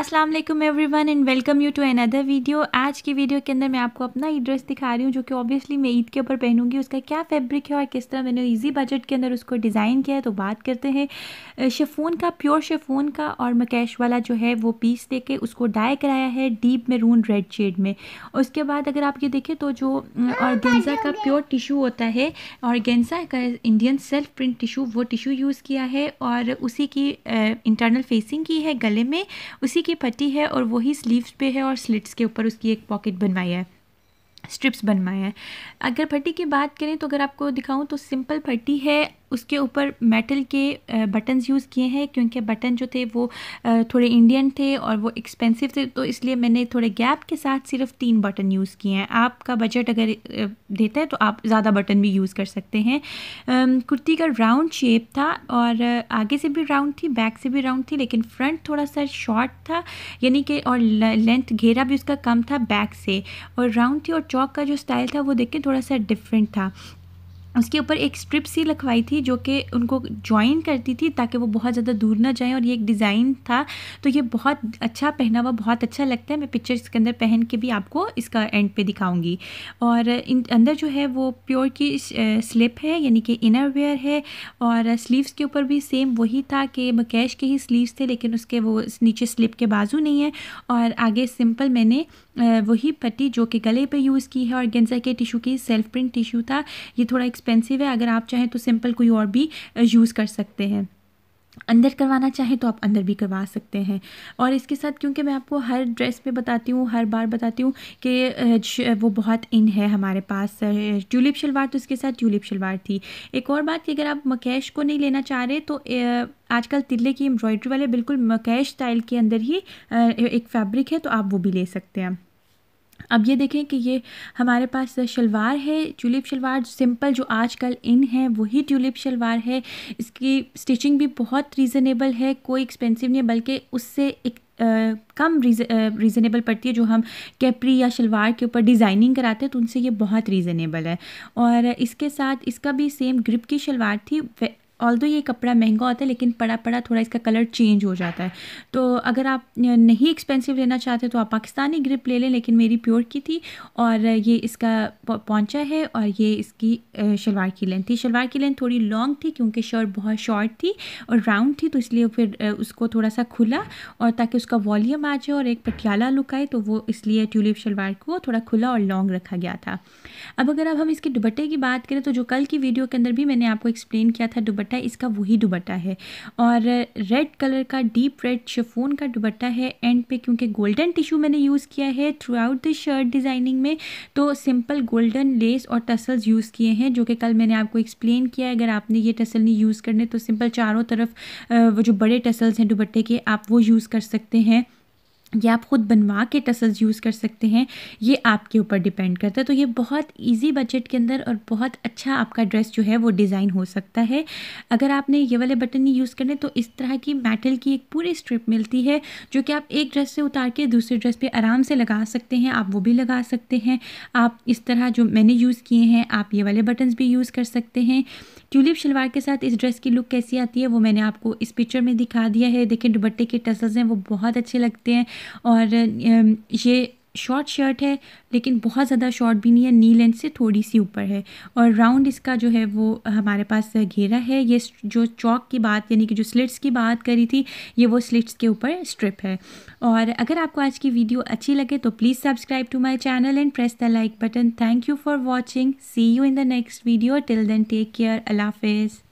Aslam everyone and welcome you to another video आज की video के अंदर मैं आपको अपना ई ड्रेस दिखा रही हूँ जो कि ऑब्वियसली मैं ईद के ऊपर पहनूंगी उसका क्या फैब्रिक है और किस तरह मैंने इजी बजट के अंदर उसको डिज़ाइन किया है तो बात करते हैं शेफोन का प्योर शेफोन का और मकैश वाला जो है वो पीस दे के उसको डाई कराया है डीप मेरून रेड शेड में उसके बाद अगर आप ये देखें तो जो गेंजा का प्योर टिशू होता है गेंजा का इंडियन सेल्फ प्रिंट टिशू वो टिशू यूज़ किया है और उसी की इंटरनल फेसिंग की है गले में उसी की पट्टी है और वही स्लीव्स पे है और स्लिट्स के ऊपर उसकी एक पॉकेट बनवाई है स्ट्रिप्स बनवाए हैं अगर फट्टी की बात करें तो अगर आपको दिखाऊं तो सिंपल फट्टी है उसके ऊपर मेटल के बटन्स यूज़ किए हैं क्योंकि बटन जो थे वो थोड़े इंडियन थे और वो एक्सपेंसिव थे तो इसलिए मैंने थोड़े गैप के साथ सिर्फ तीन बटन यूज़ किए हैं आपका बजट अगर देता है तो आप ज़्यादा बटन भी यूज़ कर सकते हैं कुर्ती का राउंड शेप था और आगे से भी राउंड थी बैक से भी राउंड थी लेकिन फ्रंट थोड़ा सा शॉर्ट था यानी कि और लेंथ घेरा भी उसका कम था बैक से और राउंड थी और चौक का जो स्टाइल था वो देख के थोड़ा सा डिफरेंट था उसके ऊपर एक स्ट्रिप सी लगवाई थी जो कि उनको ज्वाइन करती थी ताकि वो बहुत ज़्यादा दूर ना जाएं और ये एक डिज़ाइन था तो ये बहुत अच्छा पहना हुआ बहुत अच्छा लगता है मैं पिक्चर इसके अंदर पहन के भी आपको इसका एंड पे दिखाऊंगी और इन अंदर जो है वो प्योर की स्लिप है यानी कि इनर वेयर है और स्लीव्स के ऊपर भी सेम वही था कि मकैश के ही स्लीवस थे लेकिन उसके वो नीचे स्लिप के बाजू नहीं है और आगे सिंपल मैंने वही पट्टी जो कि गले पर यूज़ की है और गेंजा के टिशू की सेल्फ प्रिंट टिशू था ये थोड़ा एक्सपेंसिव है अगर आप चाहें तो सिंपल कोई और भी यूज़ कर सकते हैं अंदर करवाना चाहें तो आप अंदर भी करवा सकते हैं और इसके साथ क्योंकि मैं आपको हर ड्रेस में बताती हूँ हर बार बताती हूँ कि वो बहुत इन है हमारे पास ट्यूलिप शलवार तो इसके साथ ट्यूलिप शलवार थी एक और बात कि अगर आप मकैश को नहीं लेना चाह रहे तो आजकल तिल्ले की एम्ब्रॉयडरी वाले बिल्कुल मकैश स्टाइल के अंदर ही एक फैब्रिक है तो आप वो भी ले सकते हैं अब ये देखें कि ये हमारे पास शलवार है ट्यूलिप शलवार सिंपल जो आजकल इन है वही ट्यूलिप शलवार है इसकी स्टिचिंग भी बहुत रीज़नेबल है कोई एक्सपेंसिव नहीं है बल्कि उससे एक आ, कम रीज़नेबल पड़ती है जो हम कैपरी या शलवार के ऊपर डिज़ाइनिंग कराते हैं तो उनसे ये बहुत रीज़नेबल है और इसके साथ इसका भी सेम ग्रिप की शलवार थी ऑल दो ये कपड़ा महंगा होता है लेकिन पड़ा पड़ा थोड़ा इसका कलर चेंज हो जाता है तो अगर आप नहीं एक्सपेंसिव लेना चाहते तो आप पाकिस्तानी ग्रिप ले लें लेकिन मेरी प्योर की थी और ये इसका पहुँचा है और ये इसकी शलवार की लेंथ थी शलवार की लेंथ थोड़ी लॉन्ग थी क्योंकि शर्ट बहुत शॉर्ट थी और राउंड थी तो इसलिए फिर उसको थोड़ा सा खुला और ताकि उसका वॉल्यूम आ जाए और एक पटियाला लुक आए तो वो इसलिए ट्यूलिप शलवार को थोड़ा खुला और लॉन्ग रखा गया था अब अगर अब हम इसके दुबट्टे की बात करें तो जो कल की वीडियो के अंदर भी मैंने आपको एक्सप्लेन किया था दुबट्टे दुबट्टा इसका वही दुबट्टा है और रेड कलर का डीप रेड शफोन का दुबट्टा है एंड पे क्योंकि गोल्डन टिश्यू मैंने यूज़ किया है through out the shirt designing में तो सिंपल गोल्डन लेस और टसल्स यूज़ किए हैं जो कि कल मैंने आपको एक्सप्लेन किया है अगर आपने ये टसल नहीं यूज़ करने तो सिंपल चारों तरफ वो जो बड़े टसल्स हैं दुबट्टे के आप वो यूज़ कर सकते हैं या आप ख़ुद बनवा के टसल्स यूज़ कर सकते हैं ये आपके ऊपर डिपेंड करता है तो ये बहुत इजी बजट के अंदर और बहुत अच्छा आपका ड्रेस जो है वो डिज़ाइन हो सकता है अगर आपने ये वाले बटन नहीं यूज़ करने तो इस तरह की मेटल की एक पूरी स्ट्रिप मिलती है जो कि आप एक ड्रेस से उतार के दूसरे ड्रेस पर आराम से लगा सकते हैं आप वो भी लगा सकते हैं आप इस तरह जो मैंने यूज़ किए हैं आप ये वाले बटन्स भी यूज़ कर सकते हैं ट्यूलिप शलवार के साथ इस ड्रेस की लुक कैसी आती है वो मैंने आपको इस पिक्चर में दिखा दिया है देखिए दुबट्टे के टसल्स हैं वो बहुत अच्छे लगते हैं और ये शॉर्ट शर्ट है लेकिन बहुत ज़्यादा शॉर्ट भी नहीं है नी लेंथ से थोड़ी सी ऊपर है और राउंड इसका जो है वो हमारे पास घेरा है ये जो चौक की बात यानी कि जो स्लिट्स की बात करी थी ये वो स्लिट्स के ऊपर स्ट्रिप है और अगर आपको आज की वीडियो अच्छी लगे तो please subscribe to my channel and press the like button thank you for watching see you in the next video till then take care Allah